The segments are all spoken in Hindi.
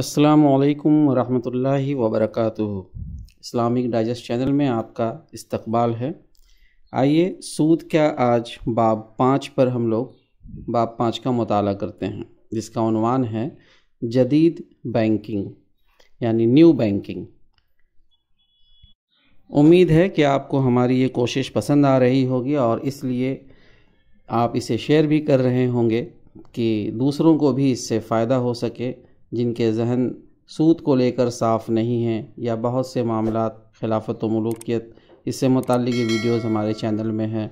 असलकम वरहमल वबरक इस्लामिक डाइजेस्ट चैनल में आपका इस्तकबाल है आइए सूद क्या आज बाब पाँच पर हम लोग बाब पाँच का मताल करते हैं जिसका उनवान है जदीद बैंकिंग यानी न्यू बैंकिंग उम्मीद है कि आपको हमारी ये कोशिश पसंद आ रही होगी और इसलिए आप इसे शेयर भी कर रहे होंगे कि दूसरों को भी इससे फ़ायदा हो सके जिनके जहन सूद को लेकर साफ़ नहीं हैं या बहुत से मामला खिलाफत व मलूकियत इससे मुतल वीडियोस हमारे चैनल में हैं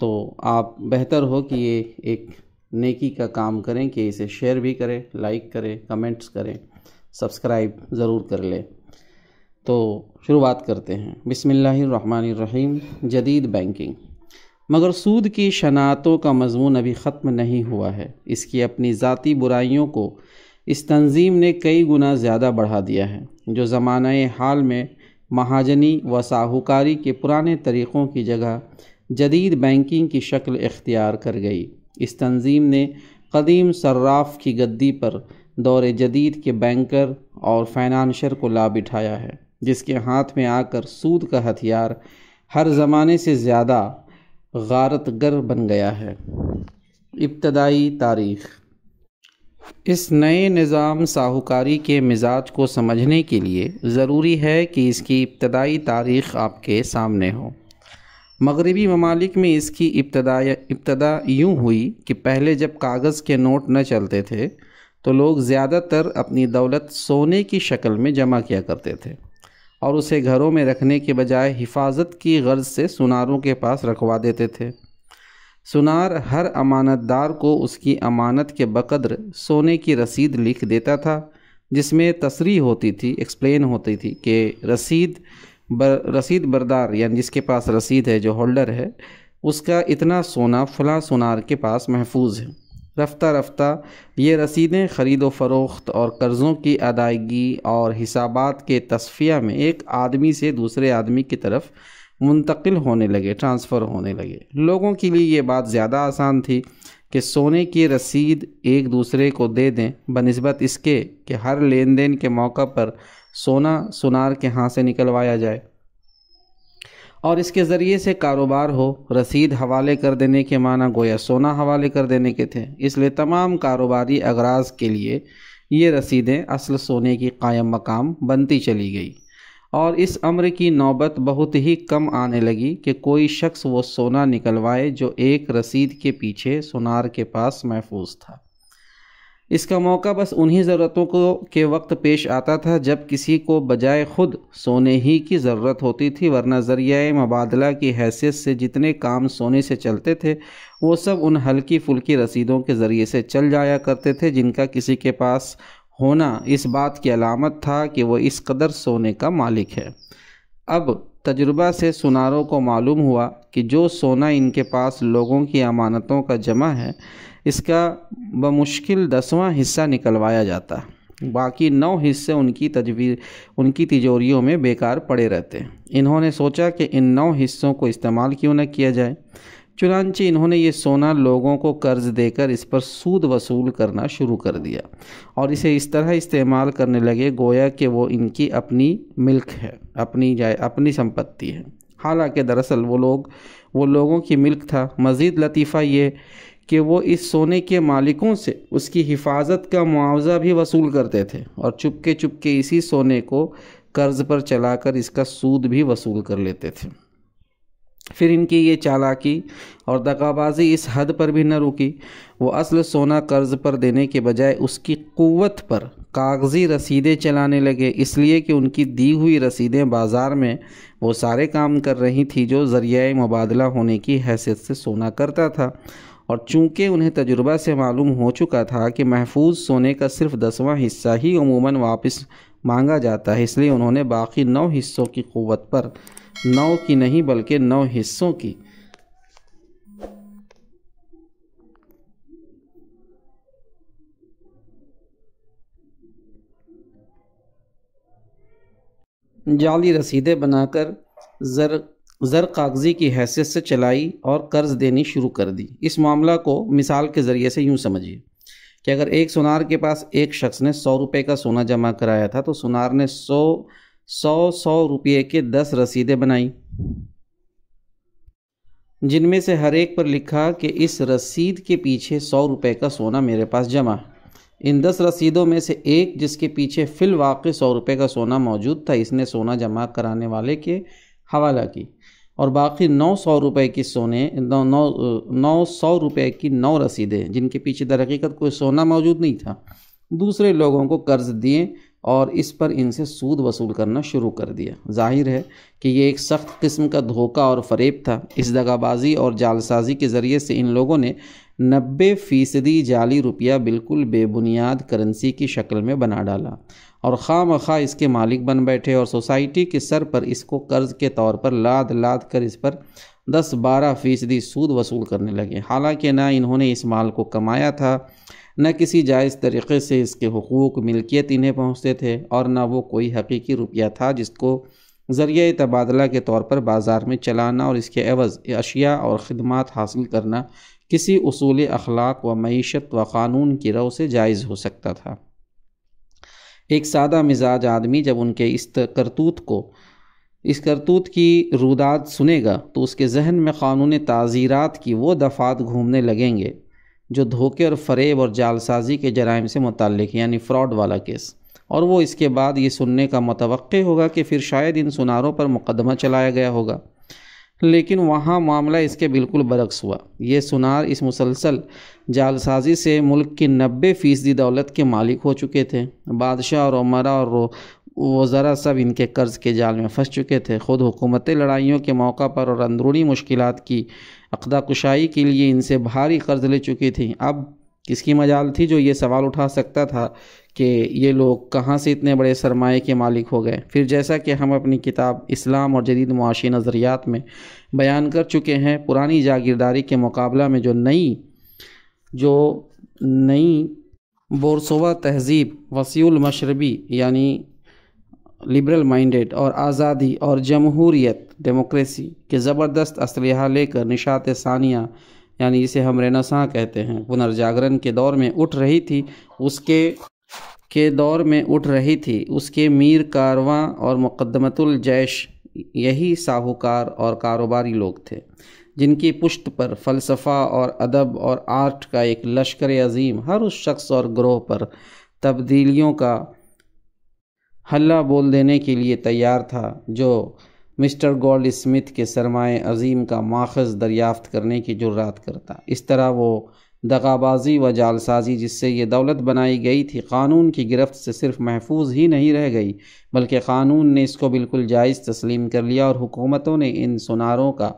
तो आप बेहतर हो कि ये एक नेकी का काम करें कि इसे शेयर भी करें लाइक करें कमेंट्स करें सब्सक्राइब ज़रूर कर लें तो शुरुआत करते हैं बिसमीम जदीद बैंकिंग मगर सूद की शनातों का मजमून अभी ख़त्म नहीं हुआ है इसकी अपनी ज़ाती बुराइयों को इस तंजीम ने कई गुना ज़्यादा बढ़ा दिया है जो ज़माना हाल में महाजनी व साहूकारी के पुराने तरीक़ों की जगह जदीद बैंकिंग की शक्ल इख्तियार कर गई इस तंजीम ने कदीम सर्राफ की गद्दी पर दौर जदीद के बैंकर और फाइनानशर को ला बिठाया है जिसके हाथ में आकर सूद का हथियार हर ज़माने से ज़्यादा गारतगर बन गया है इब्तदाई तारीख़ इस नए निज़ाम साहूकारी के मिजाज को समझने के लिए ज़रूरी है कि इसकी इब्तदाई तारीख़ आपके सामने हो मगरबी ममालिक में इसकी इब्तदा इब्तदा यूँ हुई कि पहले जब कागज़ के नोट न चलते थे तो लोग ज़्यादातर अपनी दौलत सोने की शक्ल में जमा किया करते थे और उसे घरों में रखने के बजाय हिफाजत की गर्ज से सुनारों के पास रखवा देते थे सुनार हर अमानतदार को उसकी अमानत के बकद्र सोने की रसीद लिख देता था जिसमें तसरी होती थी एक्सप्लेन होती थी कि रसीद बर रसीद बरदार यानी जिसके पास रसीद है जो होल्डर है उसका इतना सोना फला सुनार के पास महफूज है रफ्ता रफ्ता ये रसीदें ख़रीदो फरोख्त और कर्ज़ों की अदायगी और हिसाबात के तस्फिया में एक आदमी से दूसरे आदमी की तरफ़ मुंतकिल होने लगे ट्रांसफ़र होने लगे लोगों के लिए ये बात ज़्यादा आसान थी कि सोने की रसीद एक दूसरे को दे दें बनस्बत इसके कि हर लेन देन के मौका पर सोना सुनार के हाथ से निकलवाया जाए और इसके ज़रिए से कारोबार हो रसीद हवाले कर देने के माना गोया सोना हवाले कर देने के थे इसलिए तमाम कारोबारी अगराज के लिए ये रसीदें असल सोने की कायम मकाम बनती चली गई और इस अम्र की नौबत बहुत ही कम आने लगी कि कोई शख्स वो सोना निकलवाए जो एक रसीद के पीछे सुनार के पास महफूज था इसका मौका बस उन्हीं ज़रूरतों को के वक्त पेश आता था जब किसी को बजाय खुद सोने ही की ज़रूरत होती थी वरना जरिया मबादला की हैसियत से जितने काम सोने से चलते थे वो सब उन हल्की फुल्की रसीदों के ज़रिए से चल जाया करते थे जिनका किसी के पास होना इस बात की अलामत था कि वह इस कदर सोने का मालिक है अब तजुर्बा से सुनारों को मालूम हुआ कि जो सोना इनके पास लोगों की अमानतों का जमा है इसका बमुश्किल दसवां हिस्सा निकलवाया जाता बाकी नौ हिस्से उनकी तजवीज़ उनकी तिजोरियों में बेकार पड़े रहते इन्होंने सोचा कि इन नौ हिस्सों को इस्तेमाल क्यों न किया जाए चुनानचे इन्होंने ये सोना लोगों को कर्ज देकर इस पर सूद वसूल करना शुरू कर दिया और इसे इस तरह इस्तेमाल करने लगे गोया कि वो इनकी अपनी मिल्क है अपनी जाए अपनी संपत्ति है हालांकि दरअसल वो लोग वो लोगों की मिल्क था मज़ीद लतीफ़ा ये कि वो इस सोने के मालिकों से उसकी हिफाजत का मुआवजा भी वसूल करते थे और चुपके चुपके इसी सोने को कर्ज़ पर चलाकर इसका सूद भी वसूल कर लेते थे फिर इनकी ये चालाकी और दगाबाजी इस हद पर भी न रुकी वो असल सोना कर्ज़ पर देने के बजाय उसकी क़वत पर कागज़ी रसीदें चलाने लगे इसलिए कि उनकी दी हुई रसीदें बाज़ार में वो सारे काम कर रही थी जो जरिया मुबादला होने की हैसियत से सोना करता था और चूंकि उन्हें तजुर्बा से मालूम हो चुका था कि महफूज सोने का सिर्फ दसवां हिस्सा ही उमूमन वापस मांगा जाता है इसलिए उन्होंने बाकी नौ हिस्सों की क़वत पर नौ की नहीं बल्कि नौ हिस्सों की जाली रसीदें बनाकर जर जर कागजी की हैसियत से चलाई और कर्ज देनी शुरू कर दी इस मामला को मिसाल के ज़रिए से यूँ समझिए कि अगर एक सुनार के पास एक शख्स ने सौ रुपये का सोना जमा कराया था तो सुनार ने सौ सौ सौ रुपये के दस रसीदें बनाई जिनमें से हर एक पर लिखा कि इस रसीद के पीछे सौ रुपये का सोना मेरे पास जमा इन दस रसीदों में से एक जिसके पीछे फिल वाक़ सौ रुपये का सोना मौजूद था इसने सोना जमा कराने वाले के हवाला की और बाकी नौ सौ रुपये की सोने नौ नौ सौ रुपये की नौ रसीदें जिनके पीछे दरहकीकत कोई सोना मौजूद नहीं था दूसरे लोगों को कर्ज दिए और इस पर इनसे सूद वसूल करना शुरू कर दिया जाहिर है कि ये एक सख्त किस्म का धोखा और फरेब था इस दगाबाजी और जालसाजी के ज़रिए से इन लोगों ने नब्बे फ़ीसदी जाली रुपया बिल्कुल बेबुनियाद करेंसी की शक्ल में बना डाला और खाम खा इसके मालिक बन बैठे और सोसाइटी के सर पर इसको कर्ज़ के तौर पर लाद लाद कर इस पर दस बारह फ़ीसदी सूद वसूल करने लगे हालांकि ना इन्होंने इस माल को कमाया था न किसी जायज़ तरीक़े से इसके हकूक़ मिल्कियत इन्हें पहुँचते थे और न वो कोई हकीकी रुपया था जिसको ज़रिए तबादला के तौर पर बाज़ार में चलाना और इसके अवज़ अशिया और ख़दमात हासिल करना किसी असूल अखलाक व मीशत व क़ानून की रो से जायज़ हो सकता था एक सादा मिजाज आदमी जब उनके इस करतूत को इस करतूत की रुदाद सुनेगा तो उसके जहन में क़ानून ताज़ीरात की वो दफ़ात घूमने लगेंगे जो धोखे और फरेब और जालसाजी के जराइम से मुतक़ यानी फ़्रॉड वाला केस और वो इसके बाद ये सुनने का मतव होगा कि फिर शायद इन सुनारों पर मुकदमा चलाया गया होगा लेकिन वहाँ मामला इसके बिल्कुल बरक्स हुआ ये सुनार इस मुसलसल जालसाजी से मुल्क की नब्बे फ़ीसदी दौलत के मालिक हो चुके थे बादशाह और उमरा और वो ज़रा सब इनके कर्ज़ के जाल में फंस चुके थे ख़ुद हुकूमती लड़ाइयों के मौका पर और अंदरूनी मुश्किल की अकदा कुशाई के लिए इनसे भारी कर्ज़ ले चुकी थी अब किसकी मजाल थी जो ये सवाल उठा सकता था कि ये लोग कहाँ से इतने बड़े सरमाए के मालिक हो गए फिर जैसा कि हम अपनी किताब इस्लाम और जदीद मुआशी नज़रियात में बयान कर चुके हैं पुरानी जागीरदारी के मुकाबला में जो नई जो नई बोरसोवा तहज़ीब वसीमशरबी यानी लिबरल माइंडेड और आज़ादी और जमहूरीत डेमोक्रेसी के ज़बरदस्त असलहा लेकर निशात सानिया यानी इसे हम रेनासा कहते हैं पुनर्जागरण के दौर में उठ रही थी उसके के दौर में उठ रही थी उसके मीर कारवां और मुकदमतुल जैश यही साहूकार और कारोबारी लोग थे जिनकी पुश्त पर फ़लसफ़ा और अदब और आर्ट का एक लश्कर अजीम हर उस शख्स और ग्रोह पर तब्दीलियों का हल्ला बोल देने के लिए तैयार था जो मिस्टर गोल्ड स्मिथ के सरमाए अजीम का माखज़ दरियाफ्त करने की जुर्रात करता इस तरह वो दगाबाजी व जालसाजी जिससे ये दौलत बनाई गई थी कानून की गिरफ्त से सिर्फ महफूज ही नहीं रह गई बल्कि कानून ने इसको बिल्कुल जायज़ तस्लीम कर लिया और हुकूमतों ने इन सुनारों का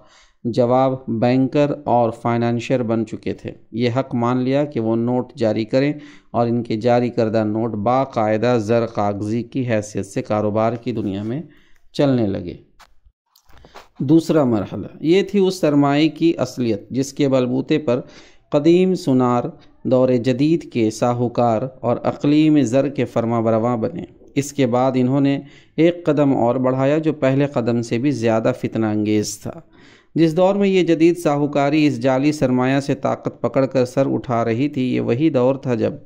जवाब बैंकर और फाइनेंशियर बन चुके थे ये हक मान लिया कि वो नोट जारी करें और इनके जारी करदा नोट बाकायदा ज़र कागजी की हैसियत से कारोबार की दुनिया में चलने लगे दूसरा मरहला ये थी उस सरमाए की असलियत जिसके बलबूते पर कदीम सुनार दौर जदीद के साहूकार और अकलीम ज़र के फरमा बरवा बने इसके बाद इन्होंने एक कदम और बढ़ाया जो पहले कदम से भी ज़्यादा फितना अंगेज़ था जिस दौर में ये जदीद साहूकारी इस जाली सरमाया से ताकत पकड़ कर सर उठा रही थी ये वही दौर था जब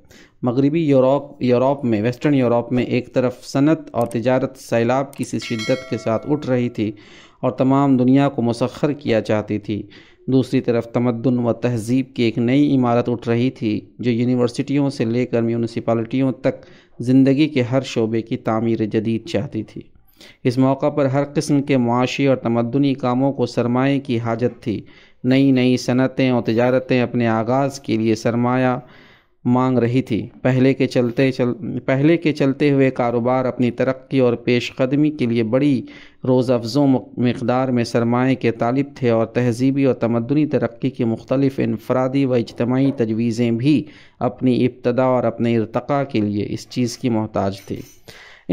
मगरबी यूरोप यूरोप में वेस्टर्न यूरोप में एक तरफ सनत और तजारत सैलाब किसी शिद्दत के साथ उठ रही थी और तमाम दुनिया को मसखर किया चाहती थी दूसरी तरफ तमदन व तहजीब की एक नई इमारत उठ रही थी जो यूनिवर्सिटियों से लेकर म्यूनसिपालिटियों तक ज़िंदगी के हर शोबे की तामीर जदीद चाहती थी इस मौका पर हर किस्म के मुआशी और तमदनी कामों को सरमाए की हाजत थी नई नई सनतें और तजारतें अपने आगाज़ के लिए सरमाया मांग रही थी पहले के चलते चल पहले के चलते हुए कारोबार अपनी तरक्की और पेशकदमी के लिए बड़ी रोज़ अफजों मकदार में सरमाए के तालब थे और तहजीबी और तमदनी तरक्की की मुख्तलिफ़ इनफरादी व इजतमाही तजवीज़ें भी अपनी इब्तदा और अपने इरतका के लिए इस चीज़ की मोहताज थी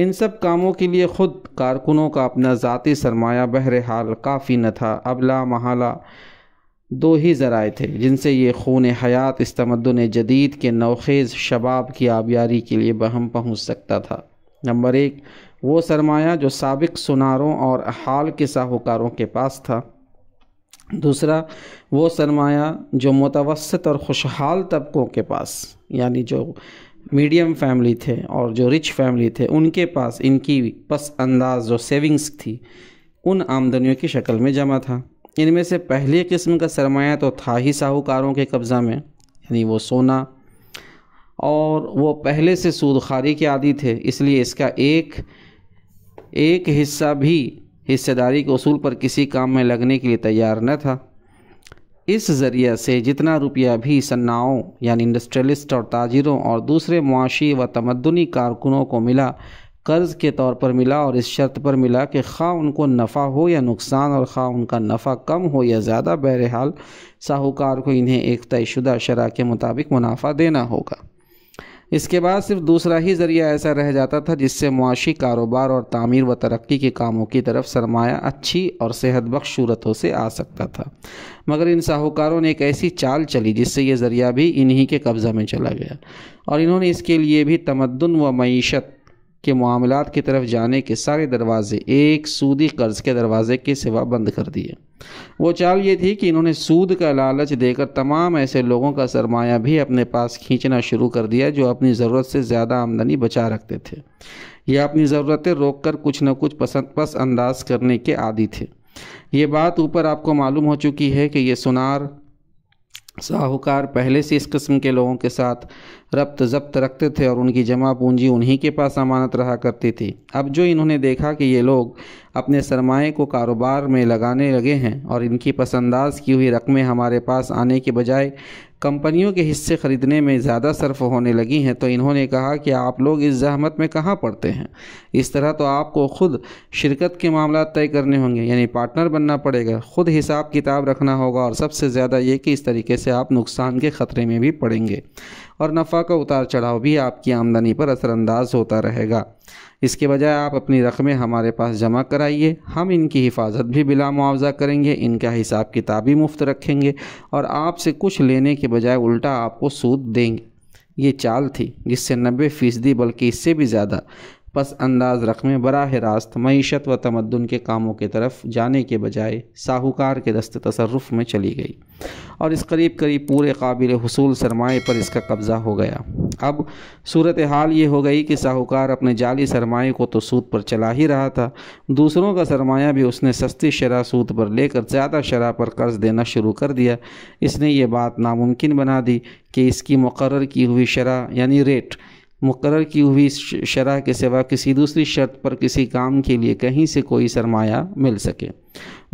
इन सब कामों के लिए ख़ुद कारकुनों का अपना ज़ाती सरमाया बहरहाल काफ़ी न था अबला महाला दो ही ज़राए थे जिनसे ये खून हयात इस तमदन जदीद के नौखेज़ शबाब की आबियारी के लिए बहम पहुँच सकता था नंबर एक वो सरमाया जो सबक सुनारों और हाल के साहूकारों के पास था दूसरा वो सरमाया जो मुतवसत और खुशहाल तबकों के पास यानी जो मीडियम फैमिली थे और जो रिच फैमिली थे उनके पास इनकी पस अंदाज जो सेविंग्स थी उन आमदनियों की शक्ल में जमा था इनमें से पहली किस्म का सरमाया तो था ही साहूकारों के कब्ज़ा में यानी वो सोना और वो पहले से सूदखारी के आदि थे इसलिए इसका एक एक हिस्सा भी हिस्सेदारी के असूल पर किसी काम में लगने के लिए तैयार न था इस ज़रिए से जितना रुपया भी सन्नाओं यानी इंडस्ट्रियलिस्ट और ताजिरों और दूसरे मुआशी व तमदनी कारकुनों को मिला कर्ज़ के तौर पर मिला और इस शर्त पर मिला कि खा उनको नफ़ा हो या नुकसान और खा उनका नफ़ा कम हो या ज़्यादा बहरहाल साहूकार को इन्हें एक तयशुदा शरा के मुताबिक मुनाफा देना होगा इसके बाद सिर्फ दूसरा ही ज़रिया ऐसा रह जाता था जिससे मुआशी कारोबार और तामीर व तरक्की के कामों की तरफ सरमाया अच्छी और सेहत बख्श सूरतों से आ सकता था मगर इन साहूकारों ने एक ऐसी चाल चली जिससे ये ज़रिया भी इन्हीं के कब्ज़ा में चला गया और इन्होंने इसके लिए भी तमदन व मीशत के मामलों की तरफ जाने के सारे दरवाज़े एक सूदी कर्ज के दरवाज़े के सिवा बंद कर दिए वो चाल ये थी कि इन्होंने सूद का लालच देकर तमाम ऐसे लोगों का सरमाया भी अपने पास खींचना शुरू कर दिया जो अपनी ज़रूरत से ज़्यादा आमदनी बचा रखते थे यह अपनी ज़रूरतें रोक कर कुछ न कुछ पसंद पस अंदाज करने के आदि थे ये बात ऊपर आपको मालूम हो चुकी है कि ये सुनार साहूकार पहले से इस किस्म के लोगों के साथ रब्त जब्त रखते थे और उनकी जमा पूंजी उन्हीं के पास अमानत रहा करती थी अब जो इन्होंने देखा कि ये लोग अपने सरमाए को कारोबार में लगाने लगे हैं और इनकी पसंदाज की हुई रकमें हमारे पास आने के बजाय कंपनियों के हिस्से ख़रीदने में ज़्यादा सर्फ होने लगी हैं तो इन्होंने कहा कि आप लोग इस जहमत में कहाँ पड़ते हैं इस तरह तो आपको ख़ुद शिरकत के मामला तय करने होंगे यानी पार्टनर बनना पड़ेगा ख़ुद हिसाब किताब रखना होगा और सबसे ज़्यादा ये कि इस तरीके से आप नुकसान के ख़तरे में भी पड़ेंगे और नफ़ा का उतार चढ़ाव भी आपकी आमदनी पर असरानंदाज होता रहेगा इसके बजाय आप अपनी रकमें हमारे पास जमा कराइए हम इनकी हिफाजत भी बिला मुआवजा करेंगे इनका हिसाब किताब भी मुफ्त रखेंगे और आपसे कुछ लेने के बजाय उल्टा आपको सूद देंगे ये चाल थी जिससे नब्बे फ़ीसदी बल्कि इससे भी ज़्यादा पस अंदाज रकमें बरह रास्त मीशत व तमदन के कामों की तरफ जाने के बजाय साहूकार के दस्त तसरफ में चली गई और इस करीब करीब पूरे काबिल हसूल सरमाए पर इसका कब्ज़ा हो गया अब सूरत हाल ये हो गई कि साहूकार अपने जाली सरमाए को तो सूद पर चला ही रहा था दूसरों का सरमाया भी उसने सस्ती शरह सूद पर लेकर ज़्यादा शरह पर कर्ज़ देना शुरू कर दिया इसने ये बात नामुमकिन बना दी कि इसकी मुकर की हुई शरह यानी रेट मुकर की हुई शरह के सिवा किसी दूसरी शर्त पर किसी काम के लिए कहीं से कोई सरमाया मिल सके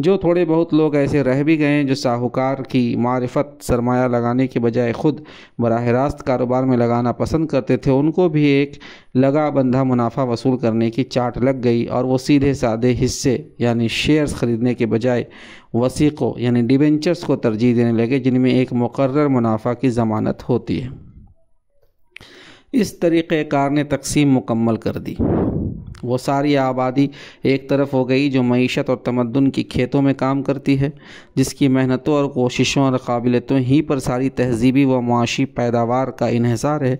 जो थोड़े बहुत लोग ऐसे रह भी गए जो साहूकार की मारफत सरमाया लगाने के बजाय ख़ुद बरह रास्त कारोबार में लगाना पसंद करते थे उनको भी एक लगा बंधा मुनाफा वसूल करने की चाट लग गई और वो सीधे साधे हिस्से यानी शेयर्स ख़रीदने के बजाय वसीक़ों यानी डिबेंचर्स को तरजीह देने लगे जिनमें एक मुकर मुनाफा की ज़मानत होती है इस तरीक़ार ने तकसीम मुकम्मल कर दी वो सारी आबादी एक तरफ हो गई जो मीशत और तमदन की खेतों में काम करती है जिसकी मेहनतों और कोशिशों और काबिलियतों ही पर सारी तहजीबी व माशी पैदावार का इहसार है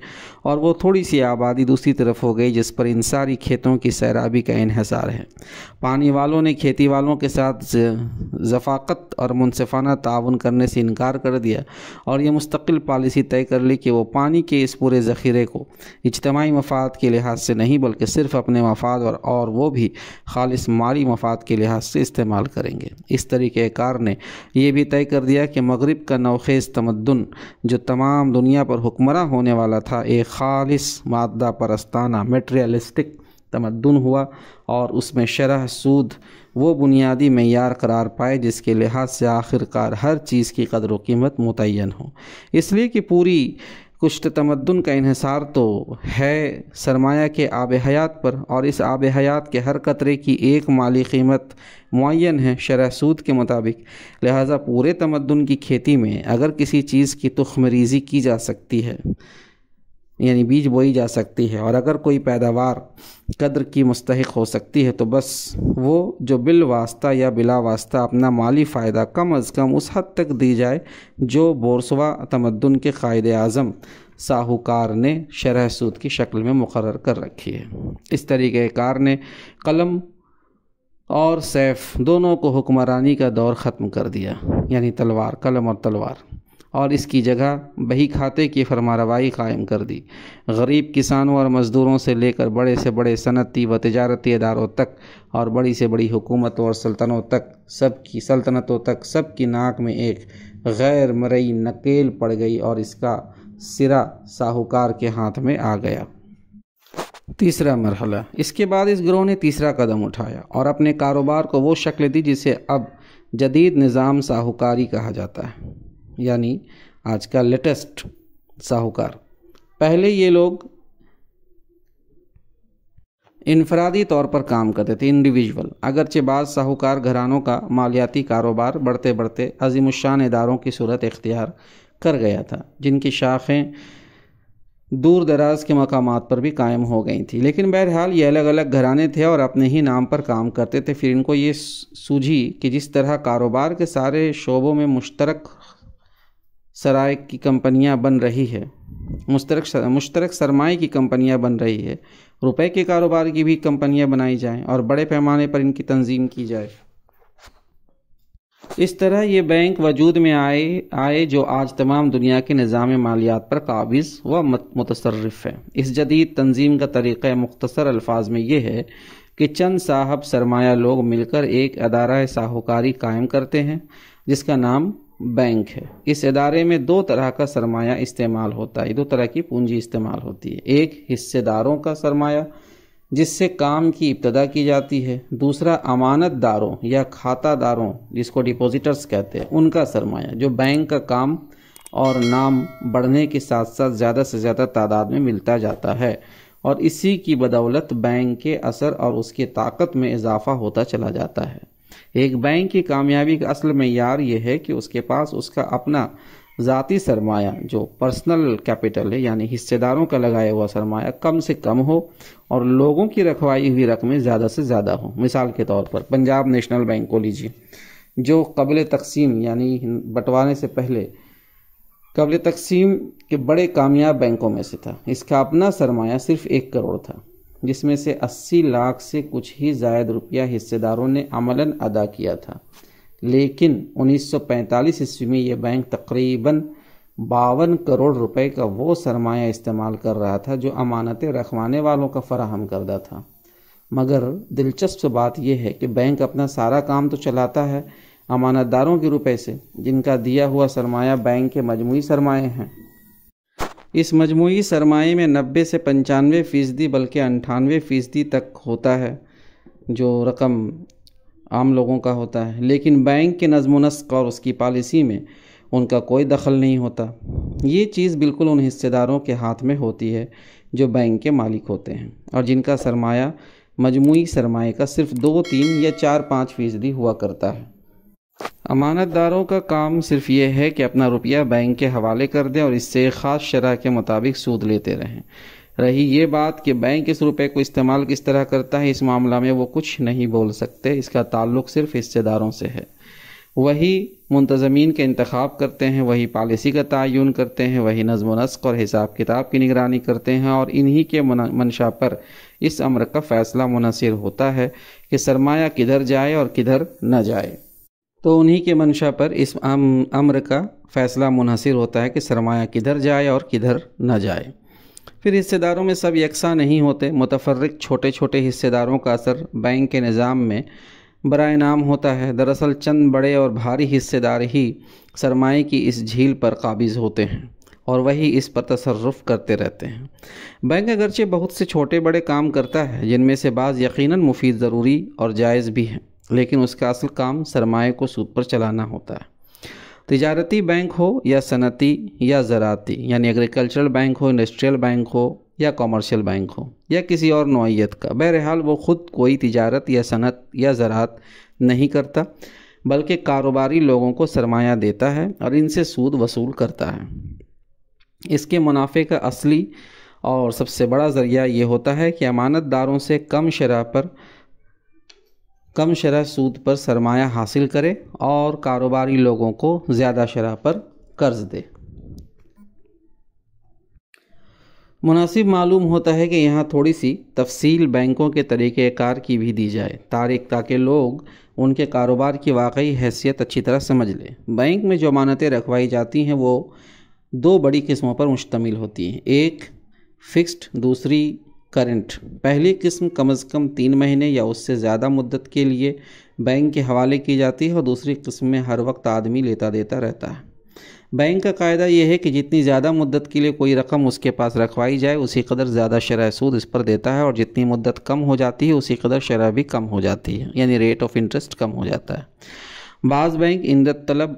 और वो थोड़ी सी आबादी दूसरी तरफ हो गई जिस पर इन सारी खेतों की सैराबी का इहसार है पानी वालों ने खेती वालों के साथ जफाकत और मुनफाना ताउन करने से इनकार कर दिया और यह मुस्तकिल पॉलिसी तय कर ली कि वो पानी के इस पूरे ज़ख़ीरे को इजतमाही मफाद के लिहाज से नहीं बल्कि सिर्फ अपने मफाद मफाद और, और वो भी खालिस माली मफाद के लिहाज से इस्तेमाल करेंगे इस तरीक़ार ने यह भी तय कर दिया कि मगरब का नौखेज तमदन जो तमाम दुनिया पर हुक्मरान होने वाला था एक खालिस मादा परस्ताना मटेरियलिस्टिक तमदन हुआ और उसमें शरह सूद वो बुनियादी मैार करार पाए जिसके लिहाज से आखिरकार हर चीज़ की कदर व कीमत मुतन हो इसलिए कि पूरी कुश्त तमद्दन का इहसार तो है सरमाया के आब हयात पर और इस आब हयात के हर कतरे की एक माली कीमत मुन है शरह सूद के मुताबिक लिहाजा पूरे तमद्दन की खेती में अगर किसी चीज़ की मरीजी की जा सकती है यानी बीज बोई जा सकती है और अगर कोई पैदावार कद्र की मुस्तक हो सकती है तो बस वो जो बिल वास्ता या बिला वास्ता अपना माली फ़ायदा कम अज़ कम उस हद तक दी जाए जो बोरसवा तमद्दन के कायद अज़म साहूकार ने शरह सूद की शक्ल में मुकर कर रखी है इस तरीक़ार ने कलम और सैफ़ दोनों को हुक्मरानी का दौर ख़त्म कर दिया यानी तलवार कलम और तलवार और इसकी जगह बही खाते की फरमारवाई कायम कर दी गरीब किसानों और मज़दूरों से लेकर बड़े से बड़े सनती व तजारती इदारों तक और बड़ी से बड़ी हुकूमतों और सल्तनों तक सब की सल्तनतों तक सब की नाक में एक गैर मरई नकेल पड़ गई और इसका सिरा साहूकार के हाथ में आ गया तीसरा मरहला इसके बाद इस ग्रोह ने तीसरा कदम उठाया और अपने कारोबार को वो शक्ल दी जिसे अब जदीद निज़ाम साहूकारी कहा जाता है यानी आज का लेटेस्ट साहूकार पहले ये लोग इनफरादी तौर पर काम करते थे इंडिविजुअल अगरचे बाद साहूकार घरानों का मालियाती कारोबार बढ़ते बढ़ते अज़ीमशान इदारों की सूरत इख्तियार कर गया था जिनकी शाखें दूर दराज के मकाम पर भी कायम हो गई थी लेकिन बहरहाल ये अलग अलग घराने थे और अपने ही नाम पर काम करते थे फिर इनको ये सूझी कि जिस तरह कारोबार के सारे शोबों में मुश्तरक सराय की कंपनियां बन रही है मुश्तरक मुश्तरक सरमाए की कंपनियां बन रही है रुपए के कारोबार की भी कंपनियां बनाई जाएं और बड़े पैमाने पर इनकी तंजीम की जाए इस तरह ये बैंक वजूद में आए आए जो आज तमाम दुनिया के निज़ाम मालियात पर काबिज़ व मुतसरफ है इस जदीद तंजीम का तरीक़ा मुख्तसर अल्फाज में ये है कि चंद साहब सरमाया लोग मिलकर एक अदारा साहूकारी कायम करते हैं जिसका नाम बैंक है इस इदारे में दो तरह का सरमाया इस्तेमाल होता है दो तरह की पूंजी इस्तेमाल होती है एक हिस्सेदारों का सरमाया जिससे काम की इब्तदा की जाती है दूसरा अमानत दारों या खातादारों जिसको डिपॉजिटर्स कहते हैं उनका सरमाया जो बैंक का काम और नाम बढ़ने के साथ साथ ज़्यादा से ज़्यादा तादाद में मिलता जाता है और इसी की बदौलत बैंक के असर और उसकी ताकत में इजाफा होता चला जाता है एक बैंक की कामयाबी का असल मैार ये है कि उसके पास उसका अपना ज़ाती सरमाया जो पर्सनल कैपिटल है यानी हिस्सेदारों का लगाया हुआ सरमाया कम से कम हो और लोगों की रखवाई हुई रकमें ज़्यादा से ज़्यादा हो मिसाल के तौर पर पंजाब नेशनल बैंक को लीजिए जो कबल तकसीम यानी बंटवारे से पहले कबल तकसीम के बड़े कामयाब बैंकों में से था इसका अपना सरमाया सिर्फ एक करोड़ था जिसमें से 80 लाख से कुछ ही जायद रुपया हिस्सेदारों ने अमलन अदा किया था लेकिन 1945 ईस्वी में यह बैंक तकरीबन बावन करोड़ रुपए का वो सरमाया इस्तेमाल कर रहा था जो अमानतें रखवाने वालों का फराहम करता था मगर दिलचस्प बात यह है कि बैंक अपना सारा काम तो चलाता है अमानतदारों के रुपए से जिनका दिया हुआ सरमाया बैंक के मजमू सरमाए हैं इस मजमू सरमाए में नब्बे से पंचानवे फ़ीसदी बल्कि अंठानवे फ़ीसदी तक होता है जो रकम आम लोगों का होता है लेकिन बैंक के नज़म नस्क और उसकी पॉलिसी में उनका कोई दखल नहीं होता ये चीज़ बिल्कुल उन हिस्सेदारों के हाथ में होती है जो बैंक के मालिक होते हैं और जिनका सरमाया मजमू सरमाए का सिर्फ दो तीन या चार पाँच फ़ीसदी हुआ करता है अमानतदारों का काम सिर्फ ये है कि अपना रुपया बैंक के हवाले कर दें और इससे ख़ास शरह के मुताबिक सूद लेते रहें रही ये बात कि बैंक इस रुपए को इस्तेमाल किस तरह करता है इस मामला में वो कुछ नहीं बोल सकते इसका ताल्लुक सिर्फ हिस्सेदारों से है वही मुंतजमीन के इंतखब करते हैं वही पॉलिसी का तयन करते हैं वही नज्म नस्क और हिसाब किताब की निगरानी करते हैं और इन्हीं के मंशा पर इस अमर का फ़ैसला मुनसर होता है कि सरमाया किधर जाए और किधर न जाए तो उन्हीं के मंशा पर इस अम्र का फ़ैसला मुनहसर होता है कि सरमाया किधर जाए और किधर न जाए फिर हिस्सेदारों में सब यकसा नहीं होते मुतफरक छोटे छोटे हिस्सेदारों का असर बैंक के निज़ाम में बरए नाम होता है दरअसल चंद बड़े और भारी हिस्सेदार ही सरमाए की इस झील पर काबिज़ होते हैं और वही इस पर तसरफ करते रहते हैं बैंक अगरचे बहुत से छोटे बड़े काम करता है जिनमें से बाज़ यकीनन मुफीद ज़रूरी और जायज़ भी हैं लेकिन उसका असल काम सरमाए को सूद पर चलाना होता है तजारती बैंक हो या सनती या ज़राती यानी एग्रीकल्चरल बैंक हो इंडस्ट्रियल बैंक हो या कॉमर्शियल बैंक हो या किसी और नौीयत का बहरहाल वो ख़ुद कोई तजारत या सनत या ज़रात नहीं करता बल्कि कारोबारी लोगों को सरमाया देता है और इनसे सूद वसूल करता है इसके मुनाफे का असली और सबसे बड़ा ज़रिया ये होता है कि अमानतदारों से कम शराह पर कम शरह सूद पर सरमाया हासिल करे और कारोबारी लोगों को ज़्यादा शरह पर कर्ज दे मुनासिब मालूम होता है कि यहाँ थोड़ी सी तफसील बैंकों के तरीक़ार की भी दी जाए तारीख ताकि लोग उनके कारोबार की वाकई हैसियत अच्छी तरह समझ लें बैंक में जो मानतें रखवाई जाती हैं वो दो बड़ी किस्मों पर मुश्तमिल होती हैं एक फ़िक्स्ड दूसरी करंट पहली किस्म कम से कम तीन महीने या उससे ज़्यादा मुद्दत के लिए बैंक के हवाले की जाती है और दूसरी किस्म में हर वक्त आदमी लेता देता रहता है बैंक का कायदा यह है कि जितनी ज़्यादा मुद्दत के लिए कोई रकम उसके पास रखवाई जाए उसी कदर ज़्यादा शरह सूद इस पर देता है और जितनी मुद्दत कम हो जाती है उसी कदर शरह भी कम हो जाती है यानी रेट ऑफ इंटरेस्ट कम हो जाता है बाज़ बैंक इंदत तलब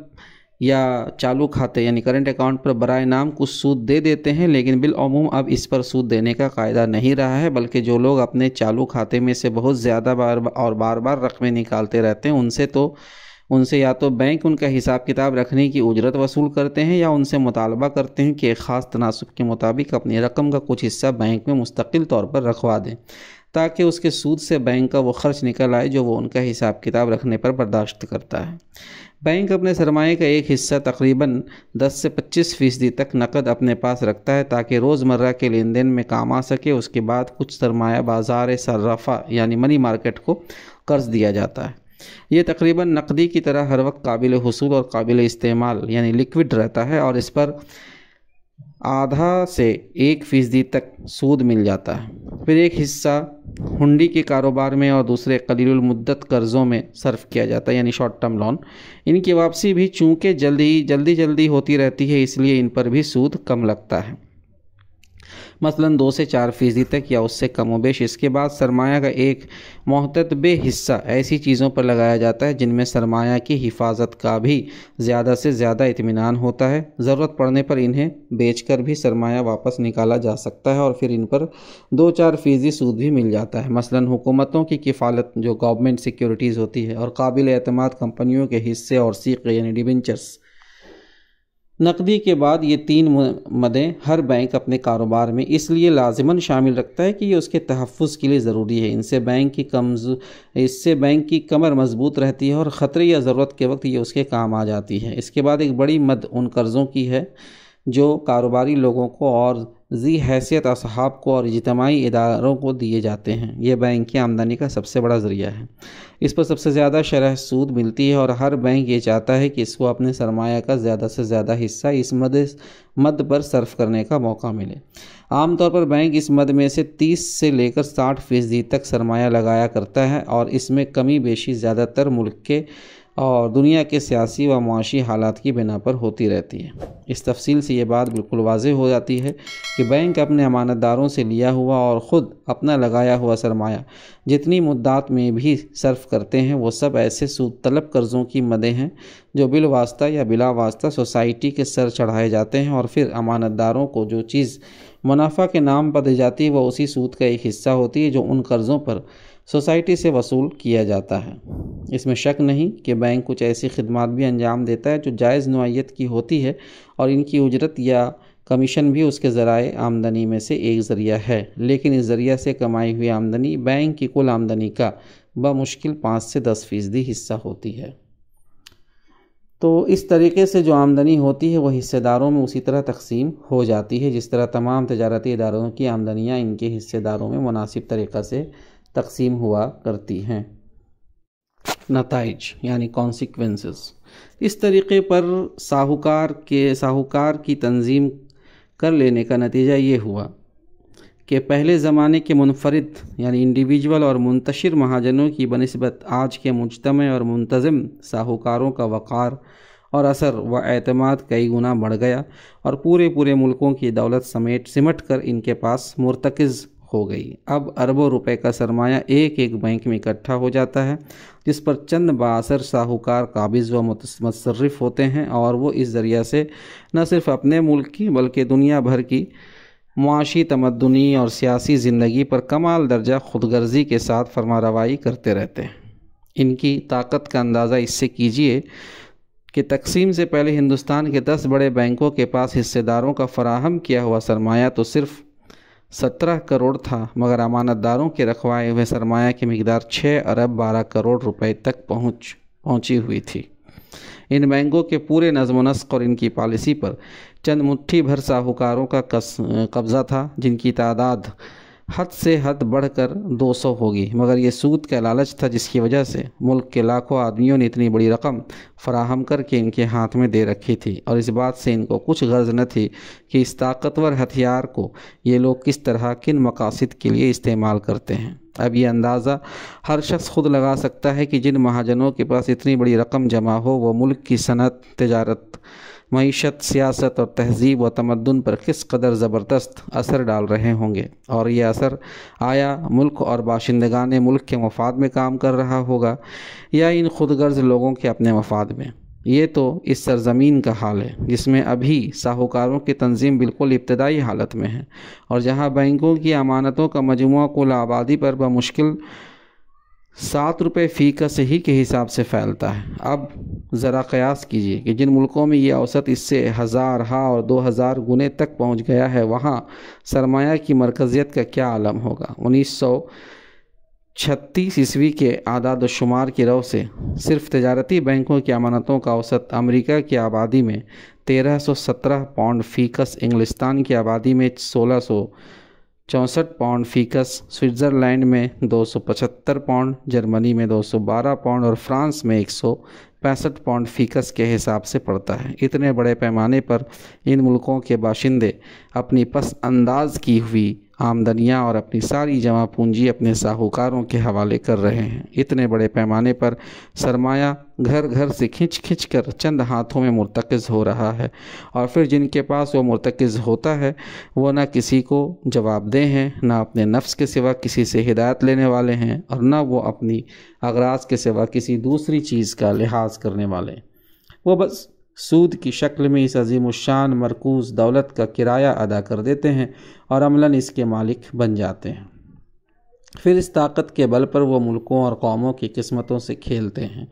या चालू खाते यानी करंट अकाउंट पर बरए नाम कुछ सूद दे देते हैं लेकिन बिलूम अब इस पर सूद देने का कायदा नहीं रहा है बल्कि जो लोग अपने चालू खाते में से बहुत ज़्यादा बार और बार बार रकमें निकालते रहते हैं उनसे तो उनसे या तो बैंक उनका हिसाब किताब रखने की उजरत वसूल करते हैं या उनसे मुतालबा करते हैं कि एक ख़ास तनासब के मुताबिक अपनी रकम का कुछ हिस्सा बैंक में मुस्तकिल तौर पर रखवा दें ताकि उसके सूद से बैंक का वो खर्च निकल आए जो वो उनका हिसाब किताब रखने पर बर्दाश्त करता है बैंक अपने सरमाए का एक हिस्सा तकरीबन 10 से 25 फ़ीसदी तक नकद अपने पास रखता है ताकि रोज़मर्रा के लेन देन में काम आ सके उसके बाद कुछ सरमाया बाजार सर्राफा यानी मनी मार्केट को कर्ज दिया जाता है ये तकरीबन नकदी की तरह हर वक्त काबिल हसूल और काबिल इस्तेमाल यानी लिक्विड रहता है और इस पर आधा से एक फीसदी तक सूद मिल जाता है फिर एक हिस्सा हुंडी के कारोबार में और दूसरे मुद्दत कर्ज़ों में सर्फ़ किया जाता है यानी शॉर्ट टर्म लोन इनकी वापसी भी चूँकि जल्दी जल्दी जल्दी होती रहती है इसलिए इन पर भी सूद कम लगता है मसलन दो से चार फीसदी तक या उससे कम वेश इसके बाद सरमाया का एक महतब हिस्सा ऐसी चीज़ों पर लगाया जाता है जिनमें सरमाया की हिफाजत का भी ज़्यादा से ज़्यादा इतमान होता है ज़रूरत पड़ने पर इन्हें कर भी सरमाया वापस निकाला जा सकता है और फिर इन पर दो चार फीसदी सूद भी मिल जाता है मसलन हुकूमतों की किफ़ालत जो गवर्नमेंट सिक्योरिटीज़ होती है और काबिल अतमाद कंपनियों के हिस्से और सीख यानी डिवेंचर्स नकदी के बाद ये तीन मदें हर बैंक अपने कारोबार में इसलिए लाजमन शामिल रखता है कि ये उसके तहफ़ के लिए ज़रूरी है इनसे बैंक की कमज इससे बैंक की कमर मजबूत रहती है और ख़तरे या ज़रूरत के वक्त ये उसके काम आ जाती है इसके बाद एक बड़ी मद उन कर्ज़ों की है जो कारोबारी लोगों को और जी हैसियत असहाब को और इजतमाही इदारों को दिए जाते हैं यह बैंक की आमदनी का सबसे बड़ा ज़रिया है इस पर सबसे ज़्यादा शरह सूद मिलती है और हर बैंक ये चाहता है कि इसको अपने सरमाया का ज़्यादा से ज़्यादा हिस्सा इस मद मद पर सर्फ करने का मौका मिले आमतौर पर बैंक इस मद में से 30 से लेकर 60 फीसदी तक सरमाया लगाया करता है और इसमें कमी बेशी ज़्यादातर मुल्क के और दुनिया के सियासी व मुआशी हालात की बिना पर होती रहती है इस तफसील से ये बात बिल्कुल वाज हो जाती है कि बैंक अपने अमानतदारों से लिया हुआ और ख़ुद अपना लगाया हुआ सरमाया जितनी मुद्दात में भी सर्फ करते हैं वो सब ऐसे सूद तलब कर्ज़ों की मदें हैं जो बिल वास्ता या बिला वास्ता सोसाइटी के सर चढ़ाए जाते हैं और फिर अमानतदारों को जो चीज़ मुनाफा के नाम पर दी जाती है वह उसी सूद का एक हिस्सा होती है जो उन कर्ज़ों पर सोसाइटी से वसूल किया जाता है इसमें शक नहीं कि बैंक कुछ ऐसी खदमात भी अंजाम देता है जो जायज़ नोयत की होती है और इनकी उजरत या कमीशन भी उसके ज़राए आमदनी में से एक ज़रिया है लेकिन इस ज़रिया से कमाई हुई आमदनी बैंक की कुल आमदनी का बमुश्किल पाँच से दस फीसदी हिस्सा होती है तो इस तरीके से जो आमदनी होती है वह हिस्सेदारों में उसी तरह तकसीम हो जाती है जिस तरह तमाम तजारती इदारों की आमदनियाँ इनके हिस्सेदारों में मुनासिब तरीक़ा से तकसीम हुआ करती हैं नतज यानी कॉन्सिक्वेंसेस इस तरीके पर साहूकार के साहूकार की तंजीम कर लेने का नतीजा ये हुआ कि पहले ज़माने के मुनफरद यानी इंडिविजुअल और मुंतशिर महाजनों की बनस्बत आज के मुजतम और मुंतज़म साहूकारों का वक़ार और असर व अतमाद कई गुना बढ़ गया और पूरे पूरे मुल्कों की दौलत समेट सिमट कर इनके पास मुरतकज़ हो गई अब अरबों रुपए का सरमाया एक एक बैंक में इकट्ठा हो जाता है जिस पर चंद बासर साहूकार काबिज व मुتصरफ होते हैं और वो इस ज़रिया से न सिर्फ अपने मुल्क की बल्कि दुनिया भर की मुआशी तमदनी और सियासी ज़िंदगी पर कमाल दर्जा खुदगर्जी के साथ फरमा रवाई करते रहते हैं इनकी ताकत का अंदाज़ा इससे कीजिए कि तकसीम से पहले हिंदुस्तान के दस बड़े बैंकों के पास हिस्सेदारों का फराहम किया हुआ सरमाया तो सिर्फ़ सत्रह करोड़ था मगर अमानतदारों के रखवाए हुए सरमाया की मकदार छः अरब बारह करोड़ रुपए तक पहुँच पहुँची हुई थी इन बैंकों के पूरे नजम नस्क और इनकी पॉलिसी पर चंद मुट्ठी भर साहूकारों का कब्ज़ा था जिनकी तादाद हद से हद बढ़कर 200 होगी मगर ये सूद का लालच था जिसकी वजह से मुल्क के लाखों आदमियों ने इतनी बड़ी रकम फराहम करके इनके हाथ में दे रखी थी और इस बात से इनको कुछ गर्ज न थी कि इस ताकतवर हथियार को ये लोग किस तरह किन मकासद के लिए इस्तेमाल करते हैं अब ये अंदाज़ा हर शख्स खुद लगा सकता है कि जिन महाजनों के पास इतनी बड़ी रकम जमा हो वह मुल्क की सनत तजारत मीशत सियासत और तहजीब व तमदन पर किस कदर ज़बरदस्त असर डाल रहे होंगे और यह असर आया मुल्क और बाशिंदगान मुल्क के मफाद में काम कर रहा होगा या इन खुदगर्ज लोगों के अपने मफाद में ये तो इस सरजमीन का हाल है जिसमें अभी साहूकारों की तंजीम बिल्कुल इब्तदाई हालत में है और जहाँ बैंकों की अमानतों का मजमु कुल आबादी पर बमुश्किल मुश्किल सात रुपये फ़ी का सही के हिसाब से फैलता है अब ज़रा क़यास कीजिए कि जिन मुल्कों में ये औसत इससे हज़ार हा और दो हज़ार गुने तक पहुँच गया है वहाँ सरमाया की मरकज़ियत का क्या आलम होगा उन्नीस सौ छत्तीस ईस्वी के आदाद शुमार की रव से सिर्फ तजारती बैंकों की अमानतों का औसत अमरीका की आबादी में तेरह सौ सत्रह पाउंड फ़ीकस इंग्लिस्तान की आबादी में सोलह सौ चौंसठ पाउंड फीकस स्विट्ज़रलैंड में दो पाउंड जर्मनी में 212 पाउंड और फ्रांस में एक पैंसठ पाउंड फीकस के हिसाब से पड़ता है इतने बड़े पैमाने पर इन मुल्कों के बाशिंदे अपनी पस अंदाज की हुई आमदनियाँ और अपनी सारी जमा पूंजी अपने साहूकारों के हवाले कर रहे हैं इतने बड़े पैमाने पर सरमाया घर घर से खिंच खिंच कर चंद हाथों में मुरतकज़ हो रहा है और फिर जिनके पास वो मुरतकज़ होता है वो ना किसी को जवाब दे हैं ना अपने नफ्स के सिवा किसी से हिदायत लेने वाले हैं और ना वो अपनी अगराज के सिवा किसी दूसरी चीज़ का लिहाज करने वाले वो बस सूद की शक्ल में इस अजीमशान मरकूज दौलत का किराया अदा कर देते हैं और अमला इसके मालिक बन जाते हैं फिर इस ताकत के बल पर वो मुल्कों और कौमों की किस्मतों से खेलते हैं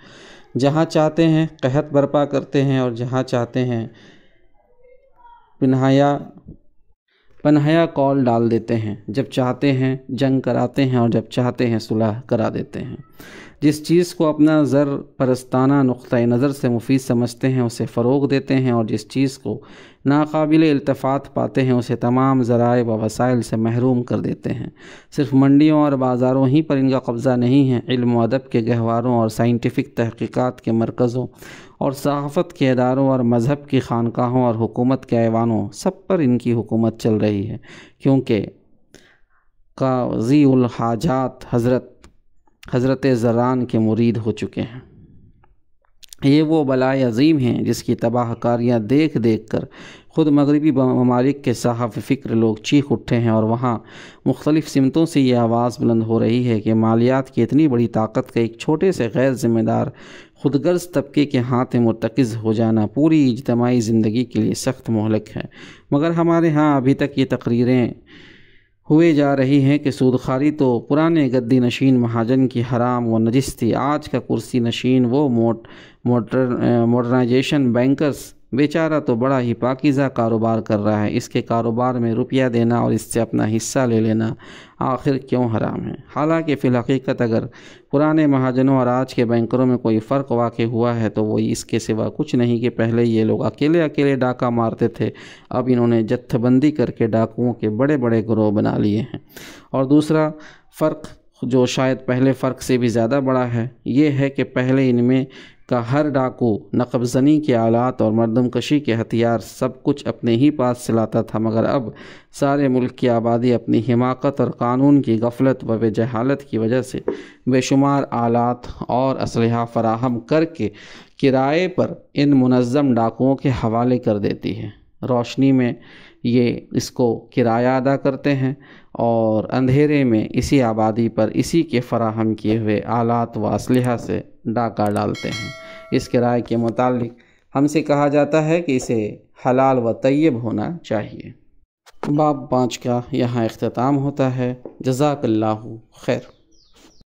जहाँ चाहते हैं कहत बर्पा करते हैं और जहाँ चाहते हैं पन्हाया पनहया कॉल डाल देते हैं जब चाहते हैं जंग कराते हैं और जब चाहते हैं सुलह करा देते हैं जिस चीज़ को अपना ज़र परस्ताना नुक़ नज़र से मुफीद समझते हैं उसे फ़रोग देते हैं और जिस चीज़ को नाकबिल अल्तफ़ात पाते हैं उसे तमाम ज़राए व वसाइल से महरूम कर देते हैं सिर्फ मंडियों और बाज़ारों ही पर इनका कब्ज़ा नहीं है इल्म अदब के गहवारों और साइंटिफिक तहकीक़ात के मरकज़ों और सहाफ़त के अदारों और मज़हब की खानकाहों और हुकूमत के ऐवानों सब पर इनकी हुकूमत चल रही है क्योंकि काजीहाजात हज़रत हज़रत जरान के मुरीद हो चुके हैं ये वो बलाए अजीम हैं जिसकी तबाहकारियाँ देख देख कर ख़ुद मगरबी ममालिक के साहब फ़िक्र लोग चीख उठे हैं और वहाँ मुख्तलिफ़ सिमतों से ये आवाज़ बुलंद हो रही है कि मालियात की इतनी बड़ी ताकत का एक छोटे से गैर ज़िम्मेदार खुदगर्ज तबके के हाथ मरतकज़ हो जाना पूरी इजतमाही ज़िंदगी के लिए सख्त मोहलक है मगर हमारे यहाँ अभी तक ये तकरीरें हुए जा रही हैं कि सूदखारी तो पुराने गद्दी नशीन महाजन की हराम व नजिस थी आज का कुर्सी नशीन वो मोट मोटर मॉडर्नाइजेशन बैंकर्स बेचारा तो बड़ा ही पाकिज़ा कारोबार कर रहा है इसके कारोबार में रुपया देना और इससे अपना हिस्सा ले लेना आखिर क्यों हराम है हालांकि फ़िलहकीकत अगर पुराने महाजनों और आज के बैंकरों में कोई फ़र्क वाक़ हुआ है तो वो इसके सिवा कुछ नहीं कि पहले ये लोग अकेले अकेले डाका मारते थे अब इन्होंने जत्थबंदी करके डाकुओं के बड़े बड़े ग्रोह बना लिए हैं और दूसरा फ़र्क जो शायद पहले फ़र्क से भी ज़्यादा बड़ा है ये है कि पहले इनमें का हर डाकू नकबजनी के आलात और मरदमकशी के हथियार सब कुछ अपने ही पास से लाता था मगर अब सारे मुल्क की आबादी अपनी हिमाकत और कानून की गफलत व जहालत की वजह से बेशुमार आलात और असलहा फराहम करके किराए पर इन मनज़म डाकुओं के हवाले कर देती है रोशनी में ये इसको किराया अदा करते हैं और अंधेरे में इसी आबादी पर इसी के फराहम किए हुए आलात व असलहा से डाका डालते हैं इसके राय के मुतालिक हमसे कहा जाता है कि इसे हलाल व तयब होना चाहिए बाब पाँच का यहाँ अख्ताम होता है जजाकल्ला खैर